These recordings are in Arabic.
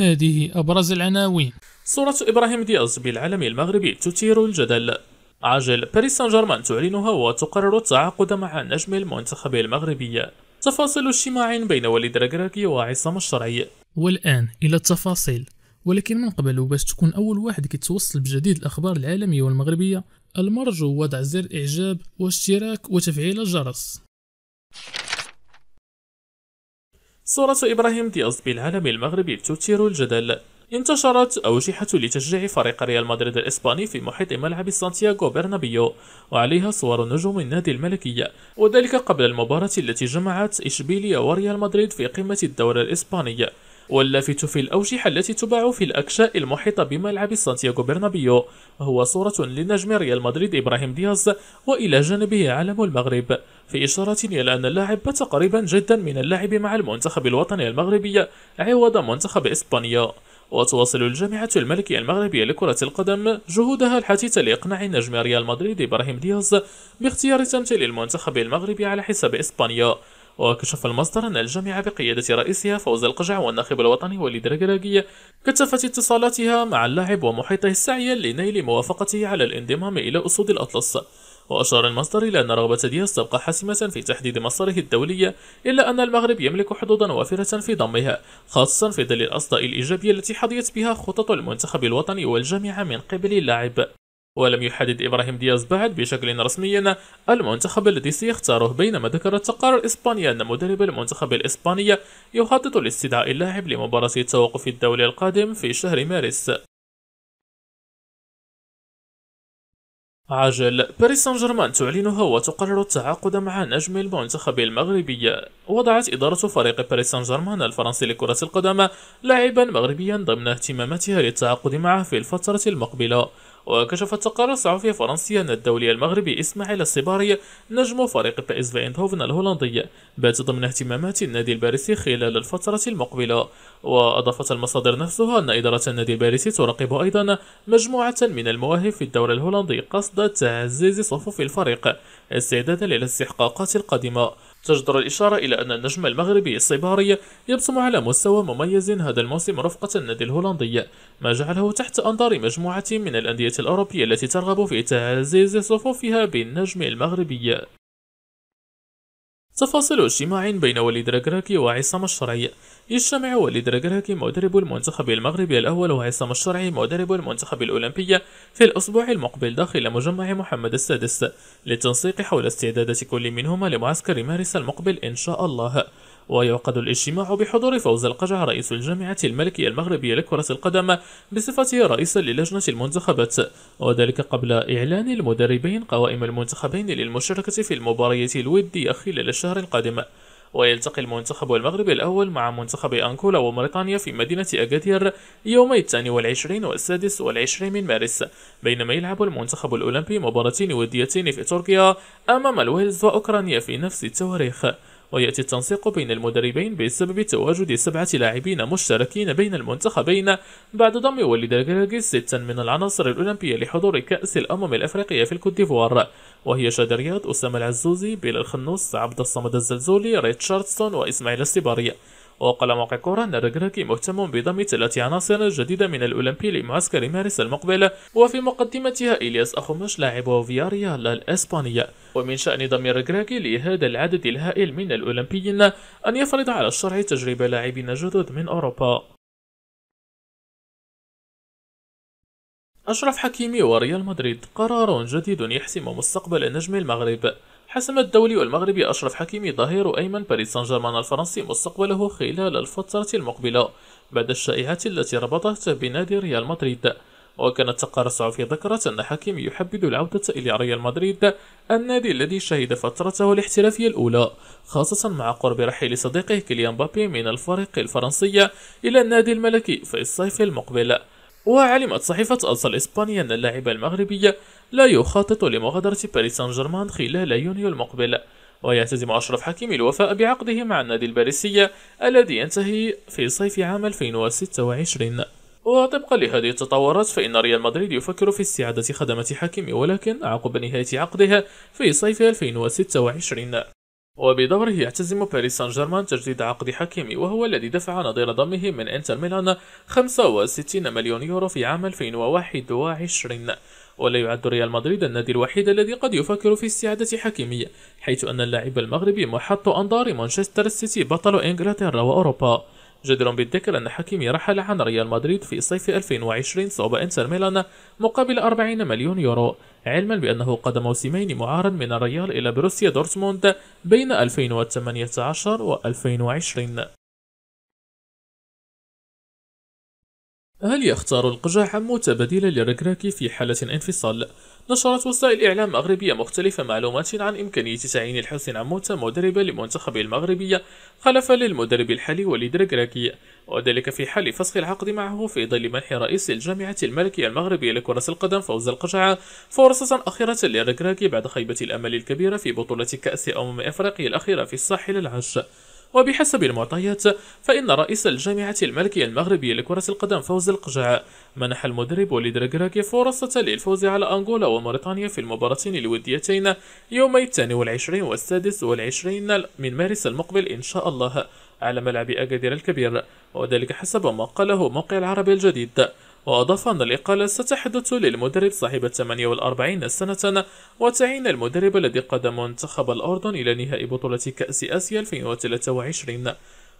هذه أبرز العناوين صورة إبراهيم دياز بالعالم المغربي تثير الجدل عجل باريس سان جيرمان تعلنها وتقرر التعاقد مع نجم المنتخب المغربي تفاصيل اجتماع بين وليد ركراكي وعصام الشرعي والآن إلى التفاصيل ولكن من قبل باش تكون أول واحد كيتوصل بجديد الأخبار العالمية والمغربية المرجو وضع زر إعجاب واشتراك وتفعيل الجرس صورة إبراهيم دياز بالعالم المغربي تثير الجدل انتشرت أوجحة لتشجيع فريق ريال مدريد الإسباني في محيط ملعب سانتياغو برنابيو وعليها صور نجوم النادي الملكي وذلك قبل المباراة التي جمعت إشبيليا وريال مدريد في قمة الدوري الإسباني واللافت في الأوشحة التي تباع في الأكشاء المحيطة بملعب سانتياغو برنابيو هو صورة لنجم ريال مدريد إبراهيم دياز وإلى جانبه علم المغرب في إشارة إلى أن اللاعب بات قريبا جدا من اللعب مع المنتخب الوطني المغربي عوض منتخب إسبانيا وتواصل الجامعة الملكية المغربية لكرة القدم جهودها الحثيثة لإقناع نجم ريال مدريد إبراهيم دياز باختيار تمثيل المنتخب المغربي على حساب إسبانيا وكشف المصدر أن الجامعة بقيادة رئيسها فوز القجع والناخب الوطني وليد ركراكية كثفت اتصالاتها مع اللاعب ومحيطه السعي لنيل موافقته على الانضمام إلى أسود الأطلس وأشار المصدر إلى أن رغبة دياس تبقى حاسمة في تحديد مصدره الدولي إلا أن المغرب يملك حدودا وافرة في ضمها خاصة في ظل الأصداء الإيجابية التي حظيت بها خطط المنتخب الوطني والجامعة من قبل اللاعب ولم يحدد إبراهيم دياز بعد بشكل رسمي المنتخب الذي سيختاره بينما ذكرت التقارير الإسبانية أن مدرب المنتخب الإسباني يخطط لاستدعاء اللاعب لمباراة التوقف الدولي القادم في شهر مارس عجل باريس سان جيرمان تعلنها وتقرر التعاقد مع نجم المنتخب المغربي وضعت إدارة فريق باريس سان جيرمان الفرنسي لكرة القدم لاعبا مغربيا ضمن اهتماماتها للتعاقد معه في الفترة المقبلة وكشفت تقارير صحفية فرنسية أن الدولي المغربي إسماعيل الصباري نجم فريق بي اس الهولندي بات ضمن اهتمامات النادي الباريسي خلال الفترة المقبلة وأضافت المصادر نفسها أن إدارة النادي الباريسي تراقب أيضا مجموعة من المواهب في الدوري الهولندي قصد تعزيز صفوف الفريق استعدادا للاستحقاقات القادمة تجدر الإشارة إلى أن النجم المغربي الصباري يبصم على مستوى مميز هذا الموسم رفقة النادي الهولندي ما جعله تحت أنظار مجموعة من الأندية الأوروبية التي ترغب في تعزيز صفوفها بالنجم المغربي تفاصيل اجتماع بين وليد ركراكي وعصام الشرعي يجتمع وليد راكراكي مدرب المنتخب المغربي الأول وعصام الشرعي مدرب المنتخب الأولمبي في الأسبوع المقبل داخل مجمع محمد السادس للتنسيق حول استعدادات كل منهما لمعسكر مارس المقبل إن شاء الله ويعقد الاجتماع بحضور فوز القجع رئيس الجامعة الملكية المغربية لكرة القدم بصفته رئيسا للجنة المنتخبات وذلك قبل إعلان المدربين قوائم المنتخبين للمشاركة في المباريات الودية خلال الشهر القادم ويلتقي المنتخب المغربي الأول مع منتخب أنكولا وموريتانيا في مدينة أكادير يومي الثاني والعشرين والسادس والعشرين من مارس بينما يلعب المنتخب الأولمبي مباراتين وديتين في تركيا أمام الويلز وأوكرانيا في نفس التواريخ ويأتي التنسيق بين المدربين بسبب تواجد سبعة لاعبين مشتركين بين المنتخبين بعد ضم وليد الكراكي ستا من العناصر الأولمبية لحضور كأس الأمم الأفريقية في الكوت ديفوار وهي شادرياد أسامة العزوزي بيل الخنوس عبد الصمد الزلزولي ريتشاردسون وإسماعيل السيباري وقال موقع كورة أن الركراكي مهتم بضم ثلاث عناصر جديدة من الأولمبي لمعسكر مارس المقبل وفي مقدمتها إلياس اخوماش لاعب فياريال الإسبانية ومن شأن ضم الركراكي لهذا العدد الهائل من الأولمبيين أن يفرض على الشرع تجربة لاعبين جدد من أوروبا أشرف حكيمي وريال مدريد قرار جديد يحسم مستقبل نجم المغرب حسم الدولي والمغربي أشرف حكيمي ظهير أيمن باريس سان جيرمان الفرنسي مستقبله خلال الفترة المقبلة بعد الشائعات التي ربطته بنادي ريال مدريد وكانت تقرصع في ذكرت أن حكيمي يحبذ العودة إلى ريال مدريد النادي الذي شهد فترته الاحترافية الأولى خاصة مع قرب رحيل صديقه كيليان بابي من الفريق الفرنسي إلى النادي الملكي في الصيف المقبل وعلمت صحيفة أصل إسبانيا أن اللاعب المغربي لا يخطط لمغادرة باريس سان جيرمان خلال يونيو المقبل ويلتزم أشرف حكيمي الوفاء بعقده مع النادي الباريسي الذي ينتهي في صيف عام 2026 وطبقا لهذه التطورات فإن ريال مدريد يفكر في استعادة خدمة حكيمي ولكن عقب نهاية عقدها في صيف 2026 وبدوره يعتزم باريس سان جيرمان تجديد عقد حكيمي وهو الذي دفع نظير ضمه من انتر ميلان 65 مليون يورو في عام 2021 ولا يعد ريال مدريد النادي الوحيد الذي قد يفكر في استعادة حكيمية حيث أن اللاعب المغربي محط أنظار مانشستر سيتي بطل إنجلترا وأوروبا جدير بالذكر أن حكيمي رحل عن ريال مدريد في صيف 2020 صوب إنتر ميلان مقابل 40 مليون يورو علما بأنه قضى موسمين معارا من الريال إلى بروسيا دورتموند بين 2018 و 2020 هل يختار القجع القجاحة بديلا للركراكي في حالة انفصال؟ نشرت وسائل إعلام مغربية مختلفة معلومات عن إمكانية تعيين الحسن عموتا مدربا لمنتخب المغربية خلفا للمدرب الحالي وليد ركراكي وذلك في حال فسخ العقد معه في ظل منح رئيس الجامعة الملكية المغربية لكرة القدم فوز القجعة فرصة أخيرة للركراكي بعد خيبة الأمل الكبيرة في بطولة كأس أمم أفريقيا الأخيرة في الساحل العاشر وبحسب المعطيات فإن رئيس الجامعة الملكية المغربية لكرة القدم فوز القجع منح المدرب وليد ركراكي فرصة للفوز على أنغولا وموريتانيا في المباراتين الوديتين يومي 22 و والسادس والعشرين من مارس المقبل إن شاء الله على ملعب أكادير الكبير وذلك حسب ما قاله موقع العربي الجديد وأضاف أن الإقالة ستحدث للمدرب صاحب 48 سنة وتعين المدرب الذي قدم منتخب الأردن إلى نهائي بطولة كأس آسيا 2023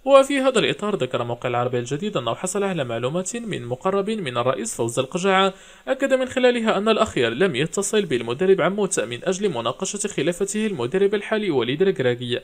وفي هذا الإطار ذكر موقع العربية الجديد أنه حصل على معلومات من مقرب من الرئيس فوز القجعة أكد من خلالها أن الأخير لم يتصل بالمدرب عموت من أجل مناقشة خلافته المدرب الحالي وليد الكراكي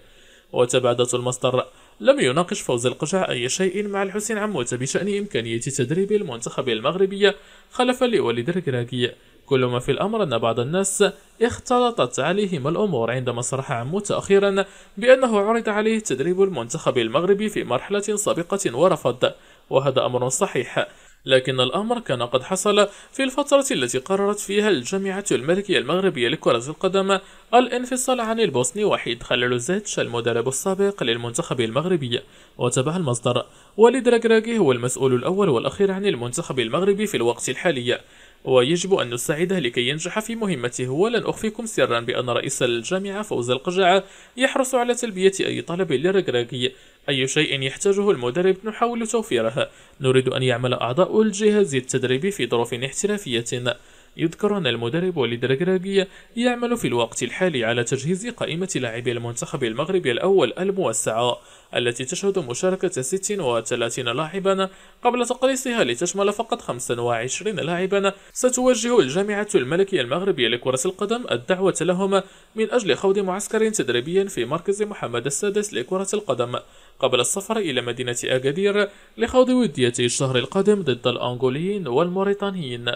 وتبعدت المصدر لم يناقش فوز القجع أي شيء مع الحسين عموت بشأن إمكانية تدريب المنتخب المغربي خلفا لوليد الكراكي كل ما في الأمر أن بعض الناس اختلطت عليهم الأمور عندما صرح عموت أخيرا بأنه عرض عليه تدريب المنتخب المغربي في مرحلة سابقة ورفض وهذا أمر صحيح لكن الأمر كان قد حصل في الفترة التي قررت فيها الجامعة الملكية المغربية لكرة القدم الانفصال عن البوسني وحيد خلال زيتش المدرب السابق للمنتخب المغربي وتبع المصدر وليد ركراكي هو المسؤول الأول والأخير عن المنتخب المغربي في الوقت الحالي ويجب أن نساعده لكي ينجح في مهمته ولن أخفيكم سرا بأن رئيس الجامعة فوز القجعة يحرص على تلبية أي طلب لرقراقي أي شيء يحتاجه المدرب نحاول توفيره نريد أن يعمل أعضاء الجهاز التدريبي في ظروف احترافية يذكر أن المدرب وليد ركراكي يعمل في الوقت الحالي على تجهيز قائمة لاعبي المنتخب المغربي الأول الموسعة التي تشهد مشاركة 36 لاعبا قبل تقليصها لتشمل فقط 25 لاعبا ستوجه الجامعة الملكية المغربية لكرة القدم الدعوة لهم من أجل خوض معسكر تدريبي في مركز محمد السادس لكرة القدم قبل السفر إلى مدينة أكادير لخوض وديتي الشهر القادم ضد الأنغوليين والموريتانيين